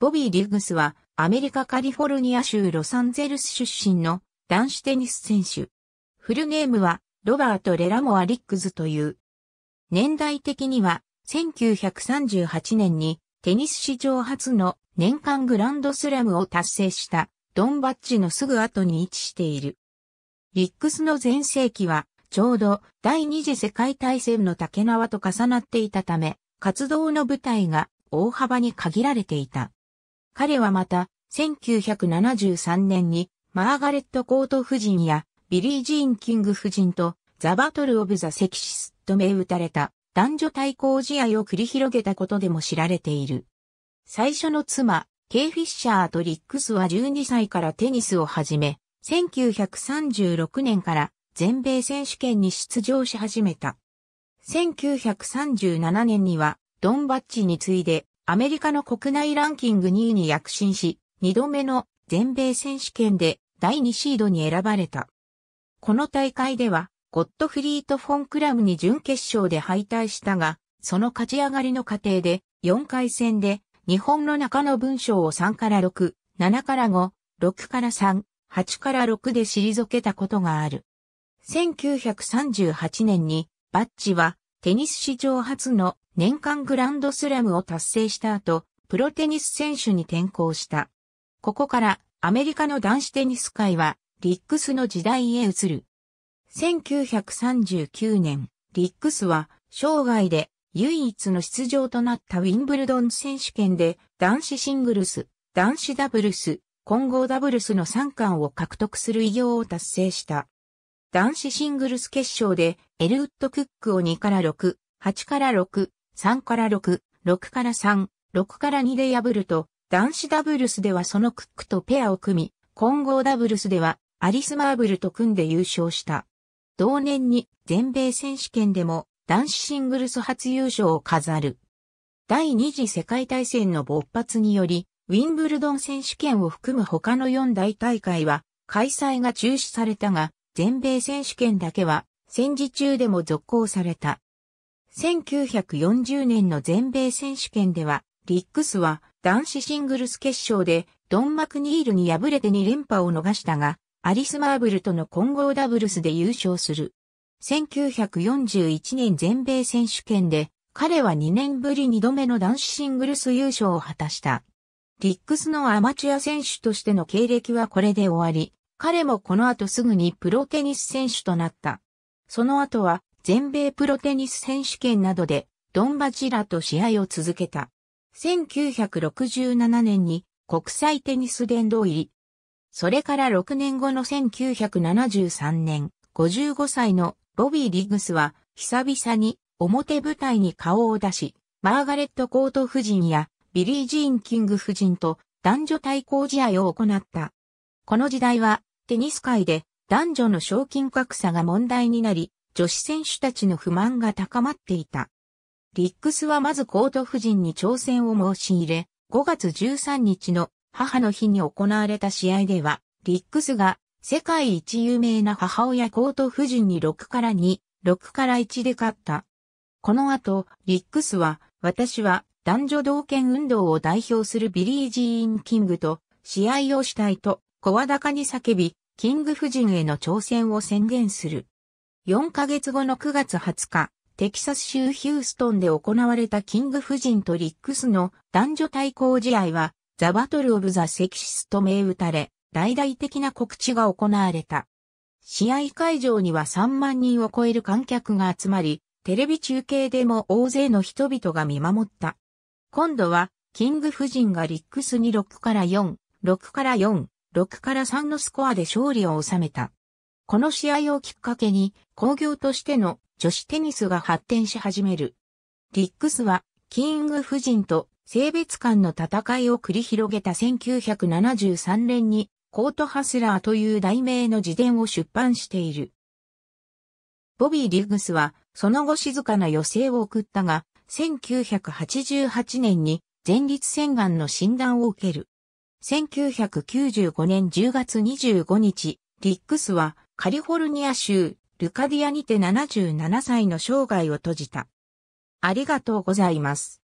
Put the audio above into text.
ボビー・リグスはアメリカカリフォルニア州ロサンゼルス出身の男子テニス選手。フルネームはロバート・レラモア・リックズという。年代的には1938年にテニス史上初の年間グランドスラムを達成したドンバッジのすぐ後に位置している。リックスの前世紀はちょうど第二次世界大戦の竹縄と重なっていたため活動の舞台が大幅に限られていた。彼はまた、1973年に、マーガレット・コート夫人や、ビリー・ジーン・キング夫人と、ザ・バトル・オブ・ザ・セキシスと銘打たれた、男女対抗試合を繰り広げたことでも知られている。最初の妻、ケイ・フィッシャーとリックスは12歳からテニスを始め、1936年から全米選手権に出場し始めた。1937年にはドンバッチに次いでアメリカの国内ランキング2位に躍進し、2度目の全米選手権で第2シードに選ばれた。この大会では、ゴッドフリート・フォン・クラムに準決勝で敗退したが、その勝ち上がりの過程で、4回戦で、日本の中の文章を3から6、7から5、6から3、8から6で退けたことがある。1938年に、バッジは、テニス史上初の年間グランドスラムを達成した後、プロテニス選手に転向した。ここからアメリカの男子テニス界はリックスの時代へ移る。1939年、リックスは生涯で唯一の出場となったウィンブルドン選手権で男子シングルス、男子ダブルス、混合ダブルスの3冠を獲得する偉業を達成した。男子シングルス決勝でエルウッド・クックを2から6、8から6、3から6、6から3、6から2で破ると、男子ダブルスではそのクックとペアを組み、混合ダブルスではアリス・マーブルと組んで優勝した。同年に全米選手権でも男子シングルス初優勝を飾る。第二次世界大戦の勃発により、ウィンブルドン選手権を含む他の4大大会は開催が中止されたが、全米選手権だけは戦時中でも続行された。1940年の全米選手権では、リックスは男子シングルス決勝でドン・マクニールに敗れて2連覇を逃したが、アリス・マーブルとの混合ダブルスで優勝する。1941年全米選手権で、彼は2年ぶり2度目の男子シングルス優勝を果たした。リックスのアマチュア選手としての経歴はこれで終わり、彼もこの後すぐにプロテニス選手となった。その後は全米プロテニス選手権などでドンバジラと試合を続けた。1967年に国際テニス殿堂入り。それから6年後の1973年、55歳のボビー・リグスは久々に表舞台に顔を出し、マーガレット・コート夫人やビリー・ジーン・キング夫人と男女対抗試合を行った。この時代はテニス界で男女の賞金格差が問題になり、女子選手たちの不満が高まっていた。リックスはまずコート夫人に挑戦を申し入れ、5月13日の母の日に行われた試合では、リックスが世界一有名な母親コート夫人に6から2、6から1で勝った。この後、リックスは、私は男女同権運動を代表するビリー・ジーン・キングと試合をしたいと、声高に叫び、キング夫人への挑戦を宣言する。4ヶ月後の9月20日、テキサス州ヒューストンで行われたキング夫人とリックスの男女対抗試合は、ザ・バトル・オブ・ザ・セキシスと銘打たれ、大々的な告知が行われた。試合会場には3万人を超える観客が集まり、テレビ中継でも大勢の人々が見守った。今度は、キング夫人がリックスに6から4、6から4、6から3のスコアで勝利を収めた。この試合をきっかけに工業としての女子テニスが発展し始める。リックスはキング夫人と性別間の戦いを繰り広げた1973年にコートハスラーという題名の辞伝を出版している。ボビー・リッグスはその後静かな余生を送ったが、1988年に前立腺がんの診断を受ける。1995年10月25日、リックスはカリフォルニア州、ルカディアにて77歳の生涯を閉じた。ありがとうございます。